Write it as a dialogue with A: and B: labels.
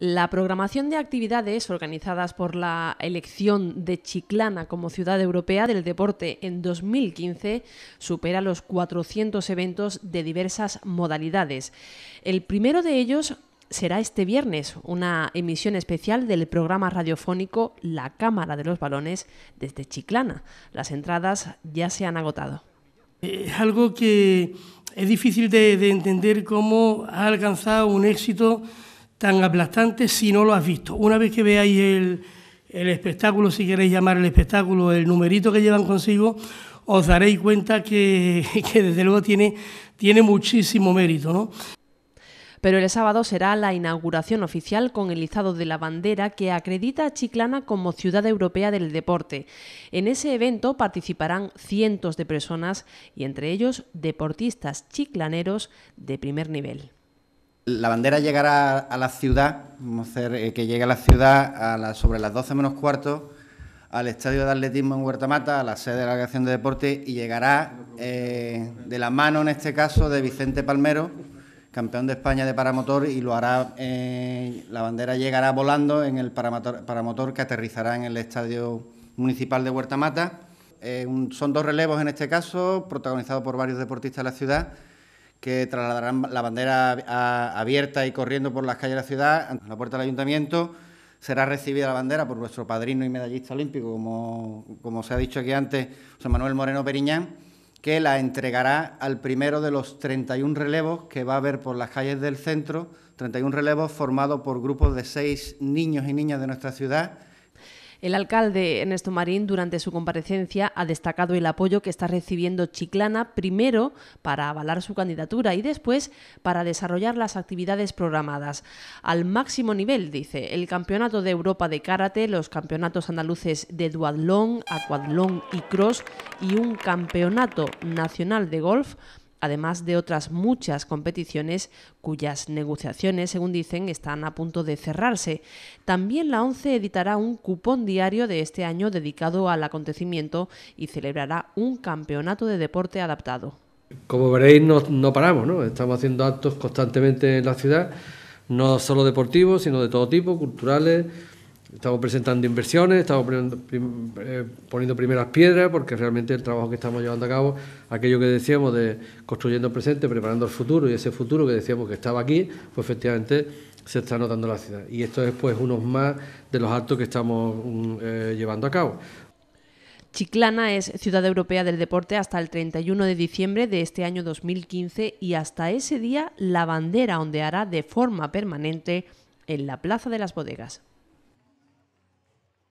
A: La programación de actividades organizadas por la elección de Chiclana como ciudad europea del deporte en 2015 supera los 400 eventos de diversas modalidades. El primero de ellos será este viernes una emisión especial del programa radiofónico La Cámara de los Balones desde Chiclana. Las entradas ya se han agotado. Es algo que es difícil de, entender cómo ha alcanzado un éxito
B: tan aplastante si no lo has visto. Una vez que veáis el, espectáculo, si queréis llamar el espectáculo, el numerito que llevan consigo, os daréis cuenta que, desde luego tiene, tiene muchísimo mérito. ¿no?
A: Pero el sábado será la inauguración oficial con el izado de la bandera que acredita a Chiclana como ciudad europea del deporte. En ese evento participarán cientos de personas y entre ellos deportistas chiclaneros de primer nivel
C: la bandera llegará a la ciudad, vamos a eh, que llega a la ciudad a sobre las 12 menos cuarto al estadio de atletismo en Huertamata, a la sede de la Delegación de Deportes, y llegará eh, de la mano, en este caso, de Vicente Palmero, campeón de España de paramotor, y lo hará, eh, la bandera llegará volando en el paramotor, que aterrizará en el estadio municipal de Huertamata. son dos relevos en este caso, protagonizados por varios deportistas de la ciudad que trasladarán la bandera abierta y corriendo por las calles de la ciudad, ante la puerta del ayuntamiento. Será recibida la bandera por nuestro padrino y medallista olímpico, como, como se ha dicho aquí antes, José Manuel Moreno Periñán, que la entregará al primero de los 31 relevos que va a haber por las calles del centro, 31 relevos formados por grupos de seis niños y niñas de nuestra ciudad
A: el alcalde Ernesto Marín, durante su comparecencia, ha destacado el apoyo que está recibiendo Chiclana, primero para avalar su candidatura y después para desarrollar las actividades programadas. Al máximo nivel, dice, el Campeonato de Europa de Karate, los campeonatos andaluces de duatlón, aquatlón y cross y un campeonato nacional de golf además de otras muchas competiciones cuyas negociaciones, según dicen, están a punto de cerrarse. También la ONCE editará un cupón diario de este año dedicado al acontecimiento y celebrará un campeonato de deporte adaptado.
D: Como veréis, no, paramos, ¿no? Estamos haciendo actos constantemente en la ciudad, no solo deportivos, sino de todo tipo, culturales Estamos presentando inversiones, estamos eh, poniendo, primeras piedras, porque realmente el trabajo que estamos llevando a cabo, aquello que decíamos de construyendo el presente, preparando el futuro, y ese futuro que decíamos que estaba aquí, pues efectivamente se está notando la ciudad. Y esto es pues unos más de los actos que estamos eh, llevando a cabo.
A: Chiclana es ciudad europea del deporte hasta el 31 de diciembre de este año 2015 y hasta ese día la bandera ondeará de forma permanente en la Plaza de las Bodegas.